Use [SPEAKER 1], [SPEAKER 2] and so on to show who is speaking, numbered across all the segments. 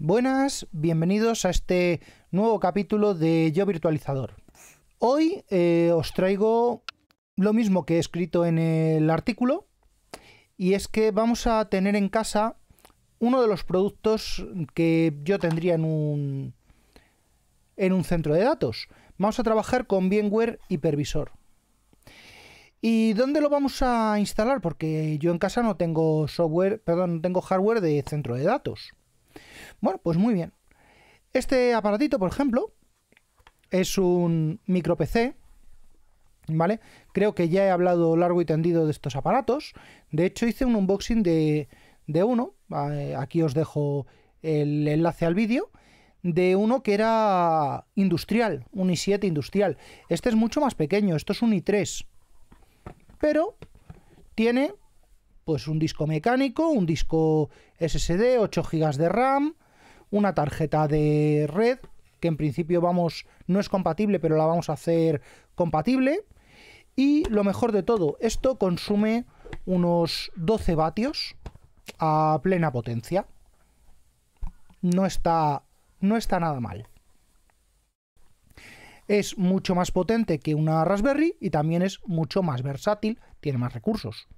[SPEAKER 1] Buenas, bienvenidos a este nuevo capítulo de Yo Virtualizador. Hoy eh, os traigo lo mismo que he escrito en el artículo, y es que vamos a tener en casa uno de los productos que yo tendría en un, en un centro de datos. Vamos a trabajar con VMware Hypervisor. ¿Y dónde lo vamos a instalar? Porque yo en casa no tengo software, perdón, no tengo hardware de centro de datos. Bueno, pues muy bien. Este aparatito, por ejemplo, es un micro PC, ¿vale? Creo que ya he hablado largo y tendido de estos aparatos. De hecho, hice un unboxing de, de uno, ah, eh, aquí os dejo el enlace al vídeo, de uno que era industrial, un i7 industrial. Este es mucho más pequeño, esto es un i3, pero tiene pues un disco mecánico, un disco SSD, 8 GB de RAM, una tarjeta de red que en principio vamos no es compatible, pero la vamos a hacer compatible. Y lo mejor de todo, esto consume unos 12 vatios a plena potencia. No está no está nada mal. Es mucho más potente que una Raspberry y también es mucho más versátil, tiene más recursos.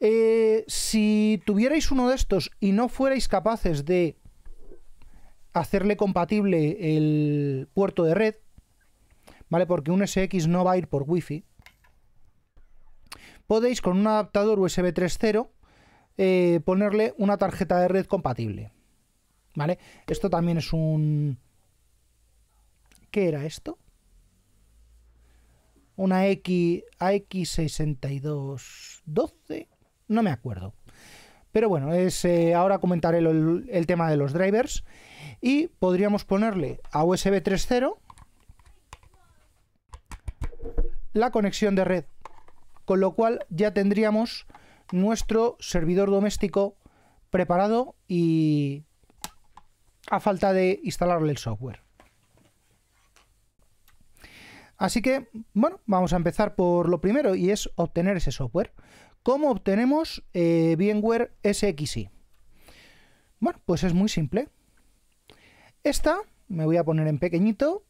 [SPEAKER 1] Eh, si tuvierais uno de estos y no fuerais capaces de hacerle compatible el puerto de red, ¿vale? Porque un SX no va a ir por Wi-Fi. Podéis con un adaptador USB 3.0 eh, ponerle una tarjeta de red compatible, ¿vale? Esto también es un... ¿Qué era esto? Una X, AX6212, no me acuerdo. Pero bueno, es, eh, ahora comentaré el, el tema de los drivers. Y podríamos ponerle a USB 3.0 la conexión de red. Con lo cual ya tendríamos nuestro servidor doméstico preparado y a falta de instalarle el software. Así que, bueno, vamos a empezar por lo primero y es obtener ese software. ¿Cómo obtenemos Bienware eh, VMware SXI? Bueno, pues es muy simple. Esta, me voy a poner en pequeñito,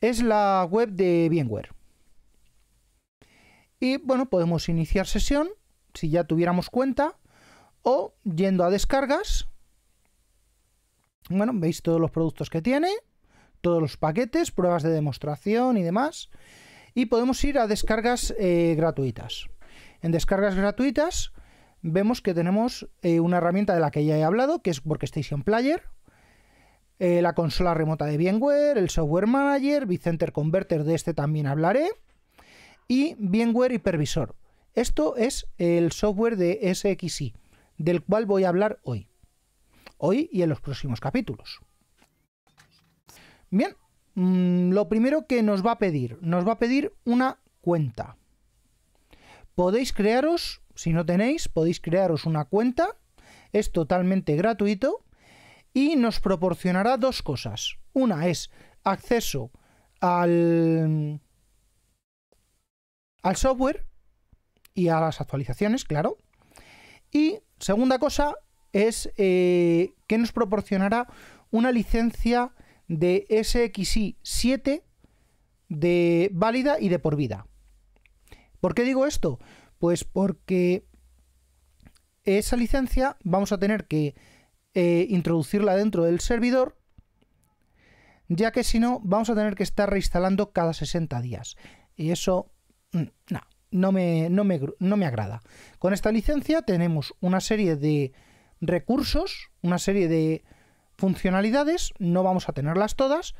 [SPEAKER 1] es la web de Bienware. Y bueno, podemos iniciar sesión, si ya tuviéramos cuenta, o yendo a descargas. Bueno, veis todos los productos que tiene, todos los paquetes, pruebas de demostración y demás. Y podemos ir a descargas eh, gratuitas. En descargas gratuitas vemos que tenemos eh, una herramienta de la que ya he hablado, que es Workstation Player, eh, la consola remota de VMware, el Software Manager, vCenter Converter, de este también hablaré, y VMware Hipervisor. Esto es el software de SXI, del cual voy a hablar hoy. Hoy y en los próximos capítulos. Bien, mm, lo primero que nos va a pedir, nos va a pedir una cuenta podéis crearos, si no tenéis, podéis crearos una cuenta, es totalmente gratuito y nos proporcionará dos cosas. Una es acceso al, al software y a las actualizaciones, claro. Y segunda cosa es eh, que nos proporcionará una licencia de SXI 7 de válida y de por vida. ¿Por qué digo esto? Pues porque esa licencia vamos a tener que eh, introducirla dentro del servidor, ya que si no vamos a tener que estar reinstalando cada 60 días. Y eso, mm, no me, no me agrada. Con esta licencia tenemos una serie de recursos, una serie de funcionalidades, no vamos a tenerlas todas,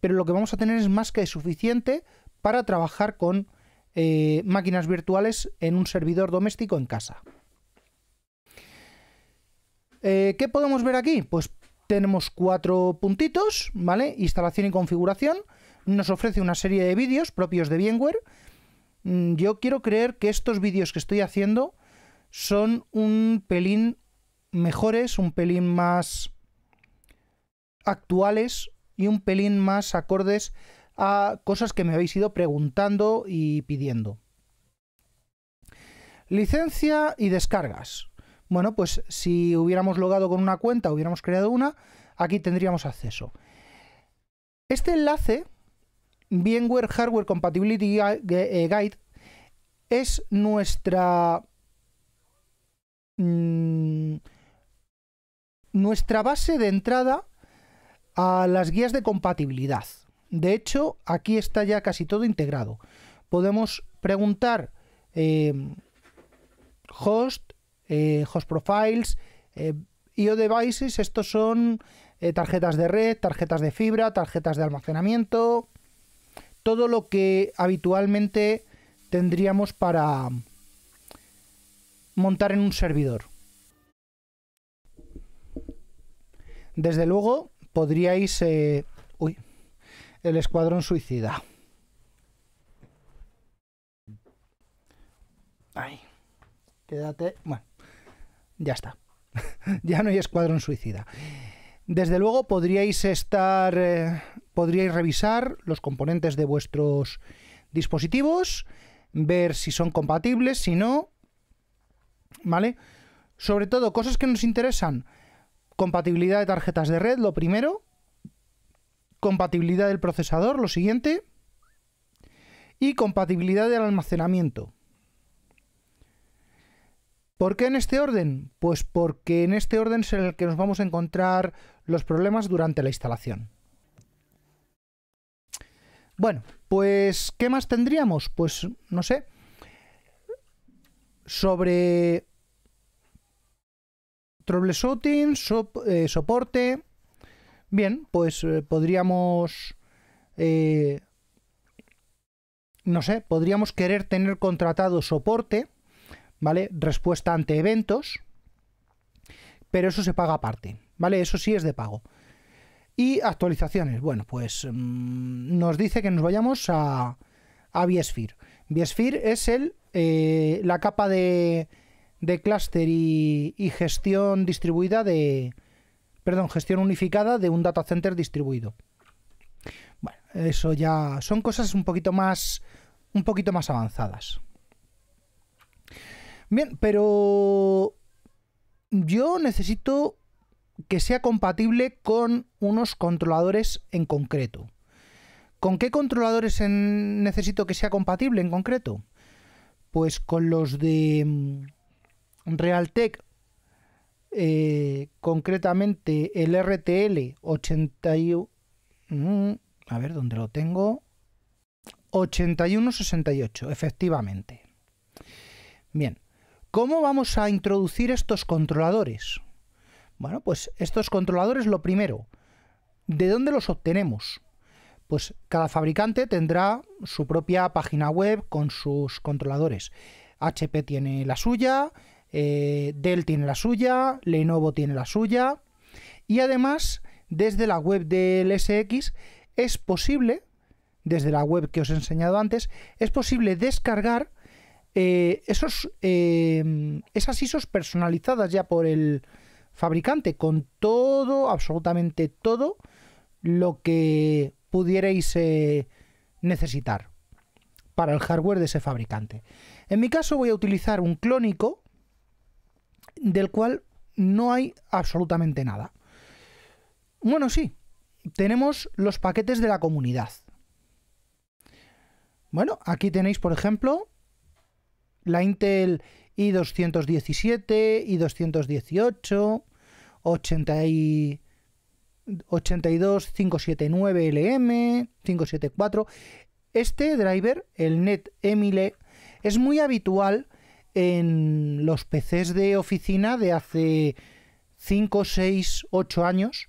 [SPEAKER 1] pero lo que vamos a tener es más que suficiente para trabajar con eh, máquinas virtuales en un servidor doméstico en casa. Eh, ¿Qué podemos ver aquí? Pues tenemos cuatro puntitos, ¿vale? Instalación y configuración. Nos ofrece una serie de vídeos propios de VMware. Mm, yo quiero creer que estos vídeos que estoy haciendo son un pelín mejores, un pelín más actuales y un pelín más acordes a cosas que me habéis ido preguntando y pidiendo. Licencia y descargas. Bueno, pues si hubiéramos logado con una cuenta, hubiéramos creado una, aquí tendríamos acceso. Este enlace, bienware Hardware Compatibility eh, Guide, es nuestra, mm, nuestra base de entrada a las guías de compatibilidad. De hecho, aquí está ya casi todo integrado. Podemos preguntar eh, host, eh, host profiles, eh, IO devices, estos son tarjetas de red, tarjetas de fibra, tarjetas de almacenamiento, todo lo que habitualmente tendríamos para montar en un servidor. Desde luego podríais... El Escuadrón Suicida. Ay, quédate. Bueno, ya está. ya no hay Escuadrón Suicida. Desde luego podríais estar. Eh, podríais revisar los componentes de vuestros dispositivos, ver si son compatibles, si no. ¿Vale? Sobre todo, cosas que nos interesan. Compatibilidad de tarjetas de red, lo primero compatibilidad del procesador, lo siguiente, y compatibilidad del almacenamiento. ¿Por qué en este orden? Pues porque en este orden es en el que nos vamos a encontrar los problemas durante la instalación. Bueno, pues ¿qué más tendríamos? Pues no sé. Sobre troubleshooting, eh, soporte, Bien, pues eh, podríamos... Eh, no sé, podríamos querer tener contratado soporte, ¿vale? Respuesta ante eventos, pero eso se paga aparte, ¿vale? Eso sí es de pago. Y actualizaciones, bueno, pues mm, nos dice que nos vayamos a, a vSphere es el, eh, la capa de, de clúster y, gestión distribuida de, perdón, gestión unificada de un data center distribuido. Bueno, eso ya son cosas un poquito más, un poquito más avanzadas. Bien, pero yo necesito que sea compatible con unos controladores en concreto. ¿Con qué controladores necesito que sea compatible en concreto? Pues con los de mm, Realtek eh, concretamente el RTL 81, mm, a ver dónde lo tengo, 8168, efectivamente. Bien, ¿cómo vamos a introducir estos controladores? Bueno, pues estos controladores lo primero, ¿de dónde los obtenemos? Pues cada fabricante tendrá su propia página web con sus controladores. HP tiene la suya, eh, Dell tiene la suya, Lenovo tiene la suya. Y además, desde la web del SX es posible, desde la web que os he enseñado antes, es posible descargar eh, esos, eh, esas ISOs personalizadas ya por el fabricante, con todo, absolutamente todo lo que pudierais necesitar para el hardware de ese fabricante. En mi caso voy a utilizar un clónico del cual no hay absolutamente nada. Bueno, sí, tenemos los paquetes de la comunidad. Bueno, aquí tenéis, por ejemplo, la Intel i217, i218, 82579 82 579 LM, 574. Este driver, el NetEmile, es muy habitual en los PCs de oficina de hace 5, 6, 8 años,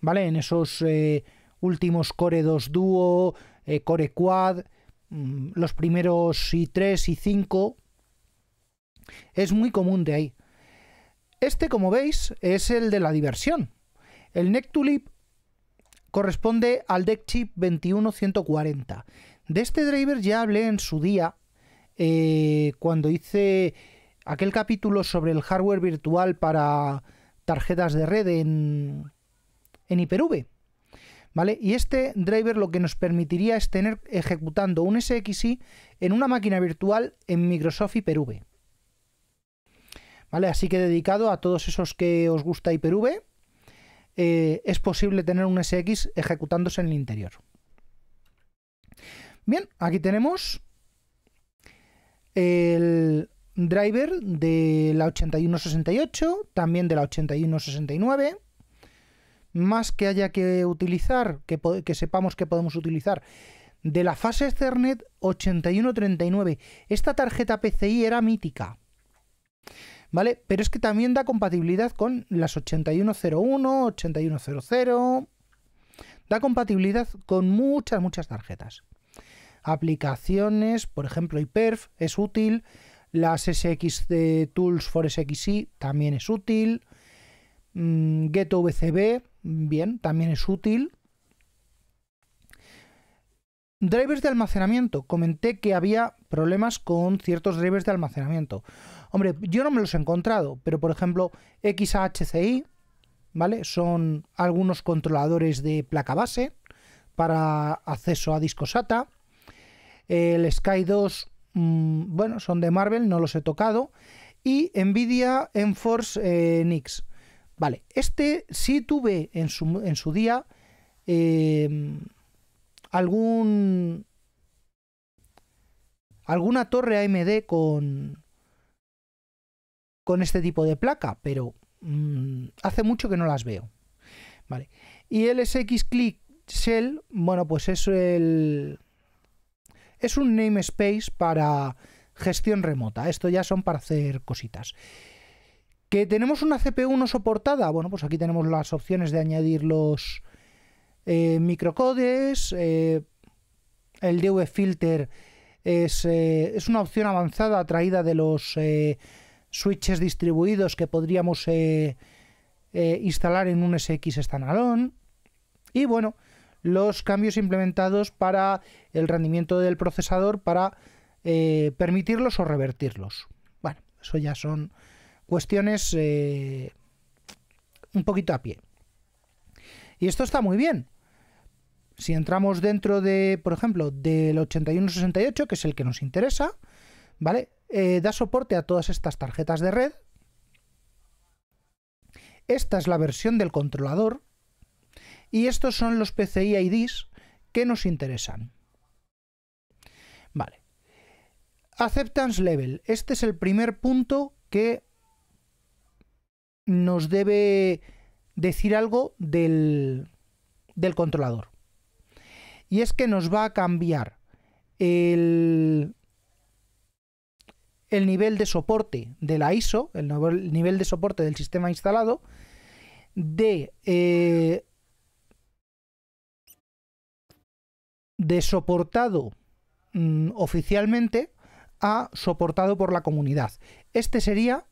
[SPEAKER 1] ¿vale? En esos eh, últimos Core 2 Duo, eh, Core Quad, mm, los primeros i3 y 5. Es muy común de ahí. Este, como veis, es el de la diversión. El Nectulip corresponde al deck chip 21140. De este driver ya hablé en su día eh, cuando hice aquel capítulo sobre el hardware virtual para tarjetas de red en, en v ¿Vale? Y este driver lo que nos permitiría es tener ejecutando un SXI en una máquina virtual en Microsoft Hyper-V. ¿Vale? Así que dedicado a todos esos que os gusta Hyper-V, eh, es posible tener un SX ejecutándose en el interior. Bien, aquí tenemos el driver de la 8168, también de la 8169. Más que haya que utilizar, que, sepamos que podemos utilizar, de la fase Ethernet 8139. Esta tarjeta PCI era mítica. ¿Vale? Pero es que también da compatibilidad con las 8101, 8100. Da compatibilidad con muchas, muchas tarjetas aplicaciones, por ejemplo, iPerf es útil, las SX eh, Tools for SXI también es útil, mm, GetoVCB, VCB, bien, también es útil. Drivers de almacenamiento. Comenté que había problemas con ciertos drivers de almacenamiento. Hombre, yo no me los he encontrado, pero por ejemplo, XHCI, ¿vale? Son algunos controladores de placa base para acceso a discos SATA. El Sky 2, mm, bueno, son de Marvel, no los he tocado. Y Nvidia Enforce eh, Nix. Vale, este sí tuve en su, día em, algún alguna torre AMD con con este tipo de placa, pero mm, hace mucho que no las veo. Vale. Y el SX Click Shell, bueno, pues es el es un namespace para gestión remota. Esto ya son para hacer cositas. ¿Que tenemos una CPU no soportada? Bueno, pues aquí tenemos las opciones de añadir los eh, microcodes. Eh, el DV Filter es, eh, es, una opción avanzada traída de los switches distribuidos que podríamos instalar en un SX standalone. Y bueno, los cambios implementados para el rendimiento del procesador para eh, permitirlos o revertirlos. Bueno, eso ya son cuestiones eh, un poquito a pie. Y esto está muy bien. Si entramos dentro de, por ejemplo, del 8168, que es el que nos interesa, ¿vale? Eh, da soporte a todas estas tarjetas de red. Esta es la versión del controlador, y estos son los PCI IDs que nos interesan. Vale. Acceptance level. Este es el primer punto que nos debe decir algo del, controlador. Y es que nos va a cambiar el, el nivel de soporte de la ISO, el nivel de soporte del sistema instalado, de eh, de soportado mm, oficialmente a soportado por la comunidad. Este sería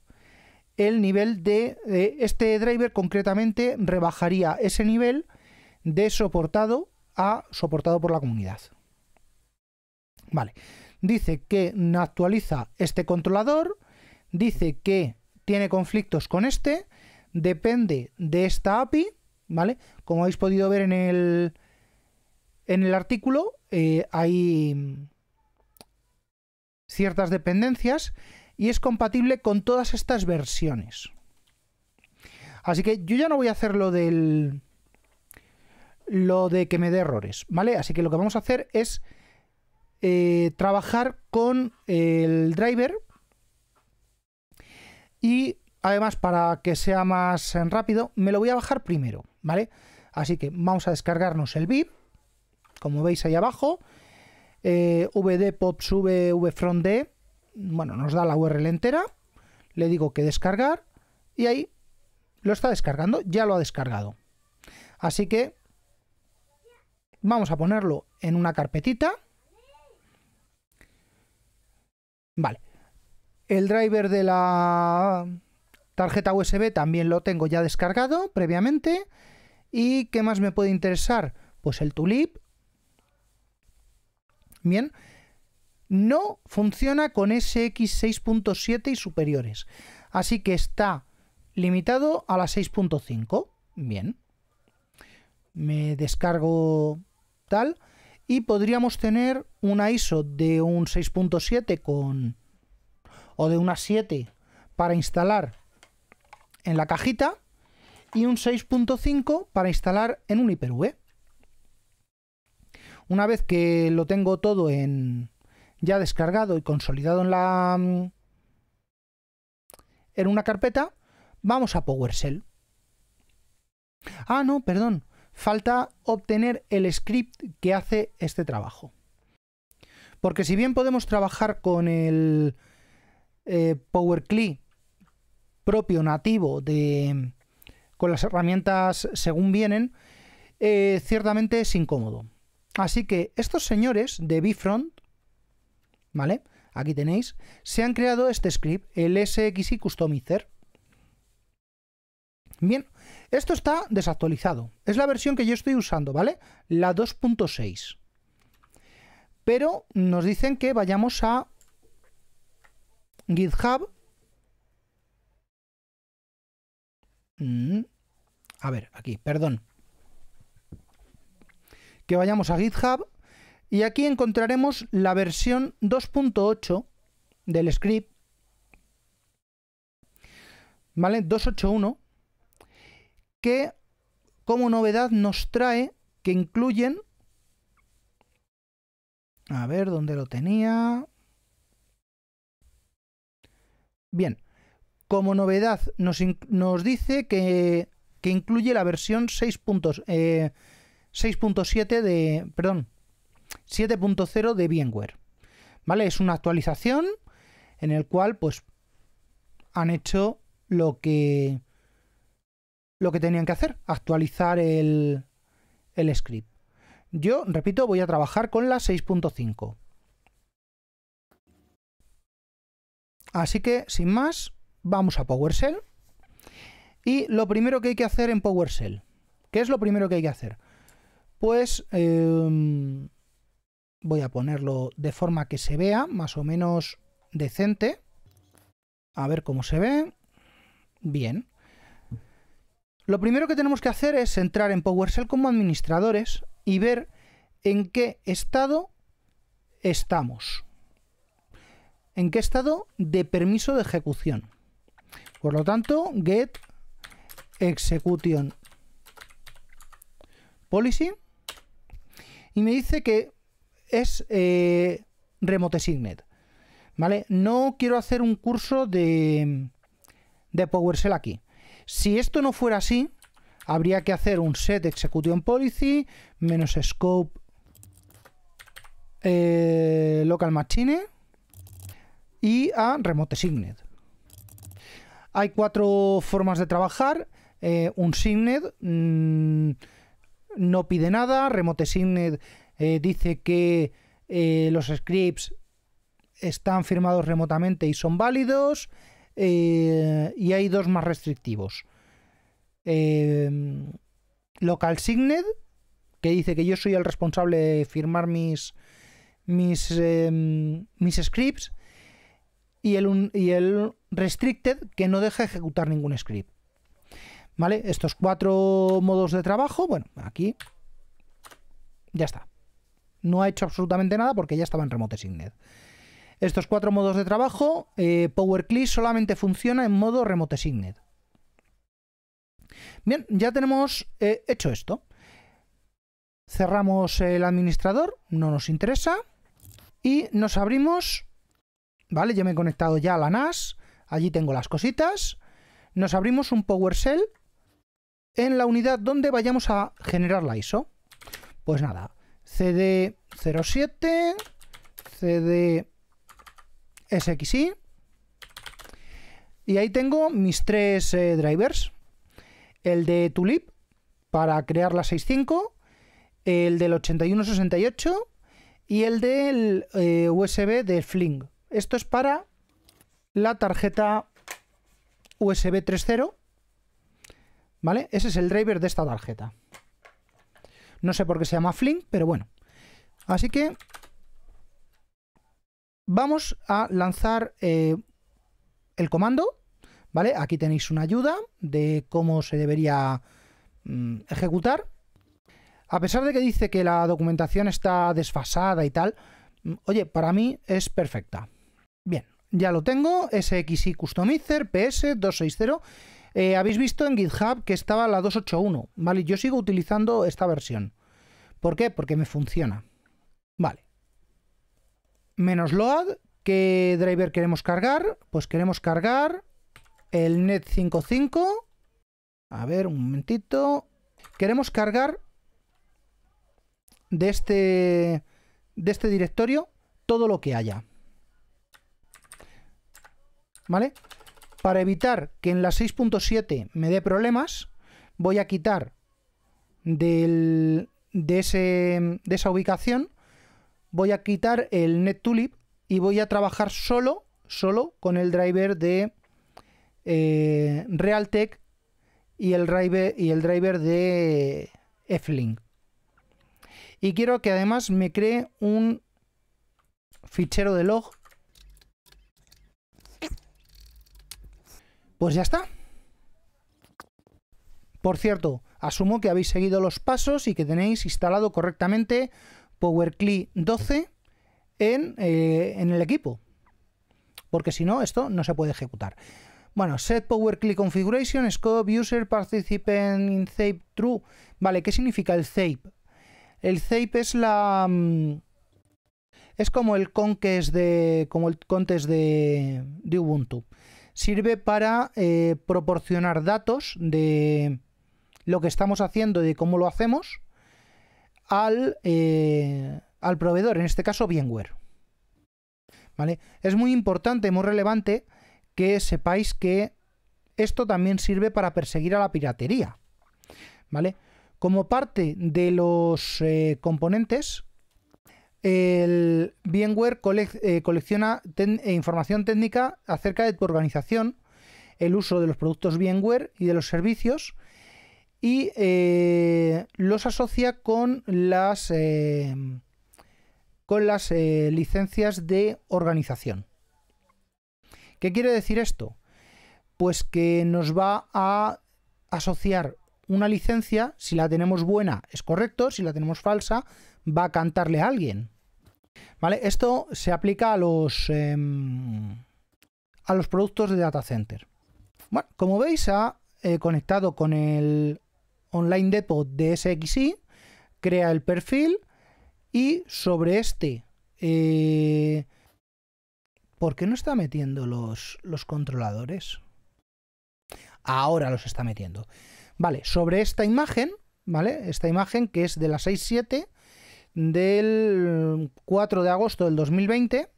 [SPEAKER 1] el nivel de, este driver concretamente rebajaría ese nivel de soportado a soportado por la comunidad. Vale. Dice que actualiza este controlador, dice que tiene conflictos con este, depende de esta API, ¿vale? Como habéis podido ver en el en el artículo eh, hay mm, ciertas dependencias y es compatible con todas estas versiones. Así que yo ya no voy a hacer lo del lo de que me dé errores, ¿vale? Así que lo que vamos a hacer es eh, trabajar con el driver y además para que sea más eh, rápido me lo voy a bajar primero, ¿vale? Así que vamos a descargarnos el VIP como veis ahí abajo, eh, vd pop sube d, bueno, nos da la URL entera, le digo que descargar y ahí lo está descargando, ya lo ha descargado. Así que vamos a ponerlo en una carpetita. Vale. El driver de la tarjeta USB también lo tengo ya descargado previamente. ¿Y qué más me puede interesar? Pues el Tulip, Bien, no funciona con SX 6.7 y superiores. Así que está limitado a la 6.5. Bien. Me descargo tal. Y podríamos tener una ISO de un 6.7 con... o de una 7 para instalar en la cajita y un 6.5 para instalar en un Hyper-V. Una vez que lo tengo todo en ya descargado y consolidado en la mm, en una carpeta, vamos a PowerShell. Ah, no, perdón. Falta obtener el script que hace este trabajo. Porque si bien podemos trabajar con el eh, PowerCli propio nativo de con las herramientas según vienen, eh, ciertamente es incómodo. Así que estos señores de BFront, ¿vale? Aquí tenéis, se han creado este script, el SXI Customizer. Bien, esto está desactualizado. Es la versión que yo estoy usando, ¿vale? La 2.6. Pero nos dicen que vayamos a GitHub. Mm, a ver, aquí, perdón que vayamos a GitHub y aquí encontraremos la versión 2.8 del script, ¿vale? 2.8.1, que como novedad nos trae que incluyen, a ver, ¿dónde lo tenía? Bien, como novedad nos, nos dice que, que, incluye la versión 6.0. 6.7 de, perdón, 7.0 de VMware. ¿Vale? Es una actualización en el cual pues han hecho lo que lo que tenían que hacer, actualizar el, el script. Yo, repito, voy a trabajar con la 6.5. Así que, sin más, vamos a PowerShell. Y lo primero que hay que hacer en PowerShell, ¿qué es lo primero que hay que hacer? pues em, voy a ponerlo de forma que se vea más o menos decente. A ver cómo se ve. Bien. Lo primero que tenemos que hacer es entrar en PowerShell como administradores y ver en qué estado estamos. En qué estado de permiso de ejecución. Por lo tanto, get execution policy y me dice que es eh, Remote Signet. ¿Vale? No quiero hacer un curso de, de PowerShell aquí. Si esto no fuera así, habría que hacer un set execution policy menos scope eh, local machine y a remote signet. Hay cuatro formas de trabajar. Eh, un signet mm, no pide nada. Remote Signed eh, dice que eh, los scripts están firmados remotamente y son válidos. Eh, y hay dos más restrictivos. Em, Local Signed, que dice que yo soy el responsable de firmar mis, mis, em, scripts. Y y el Restricted, que no deja ejecutar ningún script. ¿Vale? Estos cuatro modos de trabajo, bueno, aquí ya está. No ha hecho absolutamente nada porque ya estaba en remote signet. Estos cuatro modos de trabajo, eh, solamente funciona en modo remote signet. Bien, ya tenemos eh, hecho esto. Cerramos el administrador, no nos interesa. Y nos abrimos. Vale, yo me he conectado ya a la NAS. Allí tengo las cositas. Nos abrimos un PowerShell en la unidad donde vayamos a generar la ISO. Pues nada, cd07, cd y ahí tengo mis tres eh, drivers. El de Tulip para crear la 6.5, el del 8168 y el del eh, USB de Fling. Esto es para la tarjeta USB 3.0 ¿Vale? Ese es el driver de esta tarjeta. No sé por qué se llama Flink, pero bueno. Así que vamos a lanzar eh, el comando. ¿Vale? Aquí tenéis una ayuda de cómo se debería mm, ejecutar. A pesar de que dice que la documentación está desfasada y tal, mm, oye, para mí es perfecta. Bien, ya lo tengo, SXI Customizer PS260 eh, habéis visto en GitHub que estaba la 281, ¿vale? Yo sigo utilizando esta versión. ¿Por qué? Porque me funciona. Vale. Menos load, ¿qué driver queremos cargar? Pues queremos cargar el net55. A ver, un momentito. Queremos cargar de este, de este directorio todo lo que haya. ¿Vale? Para evitar que en la 6.7 me dé problemas, voy a quitar de, esa ubicación, voy a quitar el NetTulip y voy a trabajar solo, solo con el driver de eh, Realtek y el driver, y el driver de F-Link. Y quiero que además me cree un fichero de log Pues ya está. Por cierto, asumo que habéis seguido los pasos y que tenéis instalado correctamente PowerCli 12 eh, en, el equipo. Porque si no, esto no se puede ejecutar. Bueno, set PowerCli configuration, scope, user, participant, in zape true. Vale, ¿qué significa el zape? El zape es la... Mm, es como el de... como el contest de, de Ubuntu sirve para eh, proporcionar datos de lo que estamos haciendo y de cómo lo hacemos al, eh, al proveedor, en este caso VMware. ¿Vale? Es muy importante, muy relevante que sepáis que esto también sirve para perseguir a la piratería. ¿Vale? Como parte de los eh, componentes el Bienware eh, colecciona eh, información técnica acerca de tu organización, el uso de los productos Bienware y de los servicios y eh, los asocia con las con las licencias de organización. ¿Qué quiere decir esto? Pues que nos va a asociar una licencia, si la tenemos buena es correcto, si la tenemos falsa, va a cantarle a alguien. ¿Vale? Esto se aplica a los, em, a los productos de data center. Bueno, como veis, ha eh, conectado con el Online Depot de SXI, crea el perfil y sobre este... Eh, ¿Por qué no está metiendo los, los controladores? Ahora los está metiendo. Vale, sobre esta imagen, ¿vale? Esta imagen que es de la 6.7, del 4 de agosto del 2020,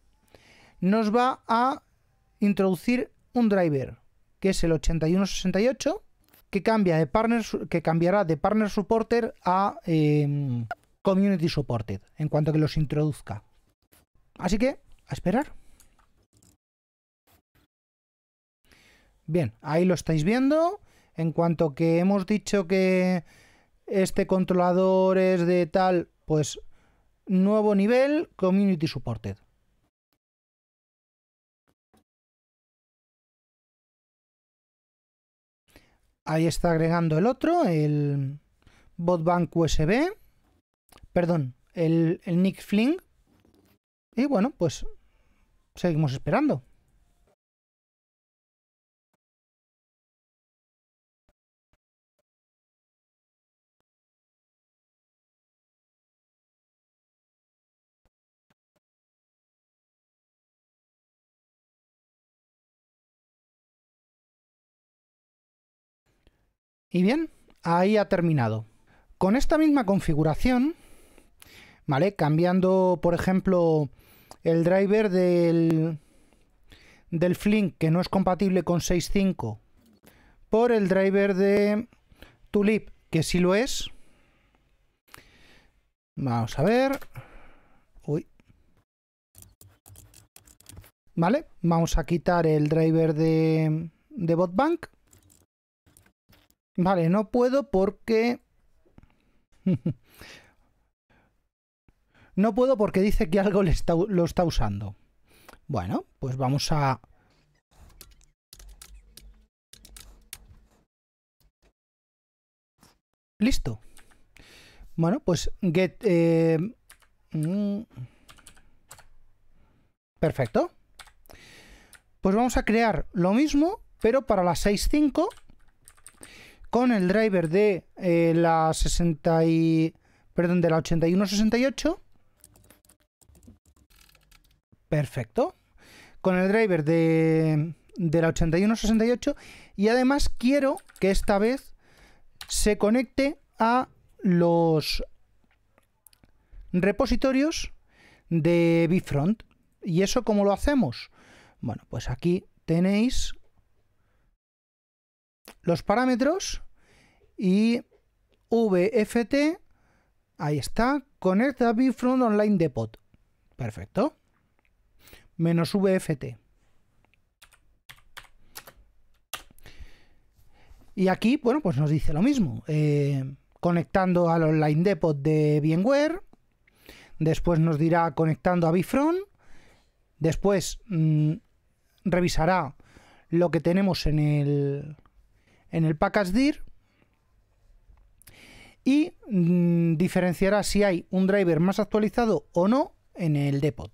[SPEAKER 1] nos va a introducir un driver, que es el 8168, que, cambia de partner, que cambiará de Partner Supporter a em, Community Supported, en cuanto que los introduzca. Así que, a esperar. Bien, ahí lo estáis viendo. En cuanto que hemos dicho que este controlador es de tal, pues nuevo nivel, community supported. Ahí está agregando el otro, el Botbank USB. Perdón, el, Nick Fling. Y bueno, pues seguimos esperando. Y bien, ahí ha terminado. Con esta misma configuración, ¿vale? Cambiando, por ejemplo, el driver del, del Flink, que no es compatible con 6.5, por el driver de Tulip, que sí lo es. Vamos a ver. Uy. Vale, vamos a quitar el driver de Botbank Vale, no puedo porque... no puedo porque dice que algo lo está usando. Bueno, pues vamos a... Listo. Bueno, pues get... Eh, mm, perfecto. Pues vamos a crear lo mismo, pero para las 6.5 con el driver de eh, la 60 perdón, de la 8168. Perfecto. Con el driver de, de la 8168 y además quiero que esta vez se conecte a los repositorios de Bifront. ¿Y eso cómo lo hacemos? Bueno, pues aquí tenéis los parámetros y VFT, ahí está, conecta a Online Depot. Perfecto. Menos VFT. Y aquí, bueno, pues nos dice lo mismo. Eh, conectando al Online Depot de bienware Después nos dirá conectando a Bifron Después mm, revisará lo que tenemos en el en el package dir y mm, diferenciará si hay un driver más actualizado o no en el depot.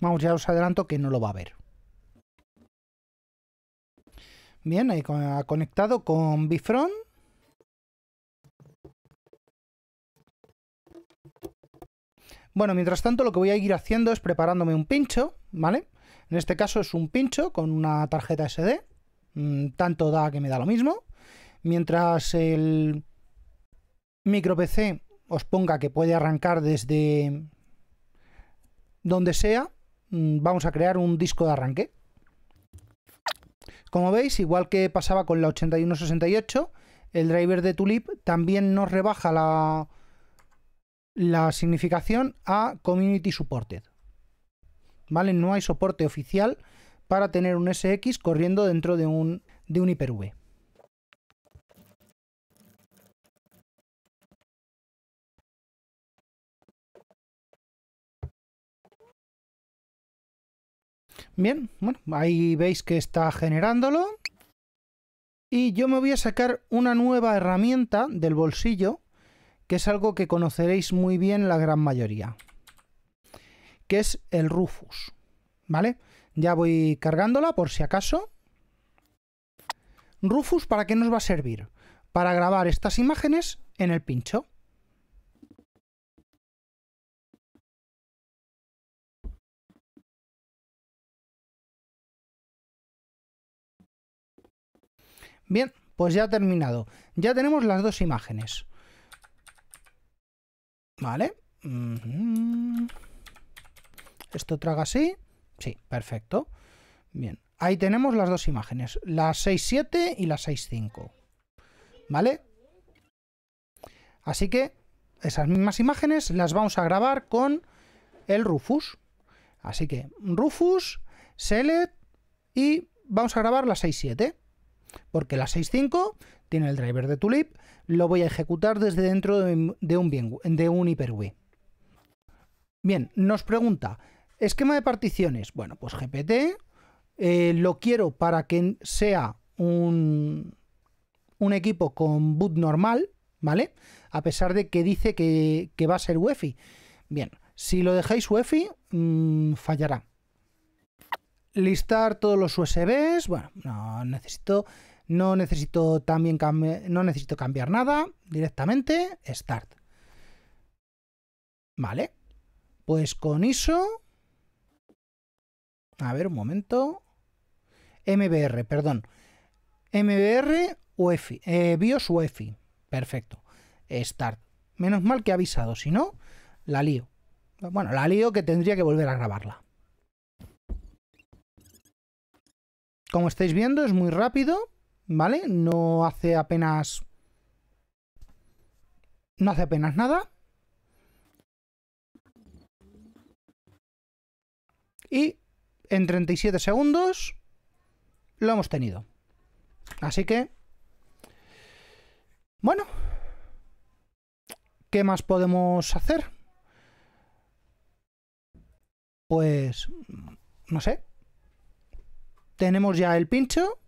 [SPEAKER 1] Vamos, ya os adelanto que no lo va a ver. Bien, ahí ha conectado con bifron. Bueno, mientras tanto lo que voy a ir haciendo es preparándome un pincho, ¿vale? En este caso es un pincho con una tarjeta SD. Mm, tanto da que me da lo mismo. Mientras el micro PC os ponga que puede arrancar desde donde sea, mm, vamos a crear un disco de arranque. Como veis, igual que pasaba con la 8168, el driver de Tulip también nos rebaja la, la significación a Community Supported. ¿Vale? No hay soporte oficial para tener un SX corriendo dentro de un, de un Hyper-V. Bien, bueno, ahí veis que está generándolo. Y yo me voy a sacar una nueva herramienta del bolsillo, que es algo que conoceréis muy bien la gran mayoría, que es el Rufus, ¿vale? Ya voy cargándola por si acaso. Rufus, ¿para qué nos va a servir? Para grabar estas imágenes en el pincho. Bien, pues ya ha terminado. Ya tenemos las dos imágenes. Vale. Esto traga así. Sí, perfecto. Bien, ahí tenemos las dos imágenes, la 6.7 y la 6.5. ¿Vale? Así que esas mismas imágenes las vamos a grabar con el Rufus. Así que Rufus, Select y vamos a grabar la 6.7. Porque la 6.5 tiene el driver de Tulip, lo voy a ejecutar desde dentro de un, de Hyper-V. Bien, nos pregunta, Esquema de particiones. Bueno, pues GPT eh, lo quiero para que sea un, un equipo con boot normal, ¿vale? A pesar de que dice que, va a ser UEFI. Bien, si lo dejáis UEFI, mm, fallará. Listar todos los USBs. Bueno, no necesito. No necesito también no necesito cambiar nada. Directamente, start. Vale. Pues con ISO... A ver, un momento. MBR, perdón. MBR UEFI, eh, BIOS UEFI. Perfecto. Start. Menos mal que he avisado, si no, la lío. Bueno, la lío que tendría que volver a grabarla. Como estáis viendo, es muy rápido, ¿vale? No hace apenas... No hace apenas nada. Y en 37 segundos lo hemos tenido. Así que... Bueno. ¿Qué más podemos hacer? Pues... No sé. Tenemos ya el pincho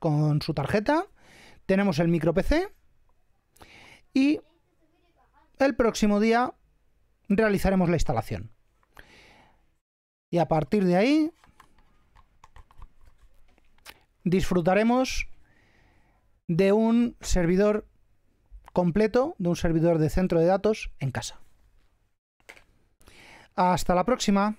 [SPEAKER 1] con su tarjeta. Tenemos el micro PC. Y el próximo día realizaremos la instalación. Y a partir de ahí disfrutaremos de un servidor completo, de un servidor de centro de datos en casa. Hasta la próxima.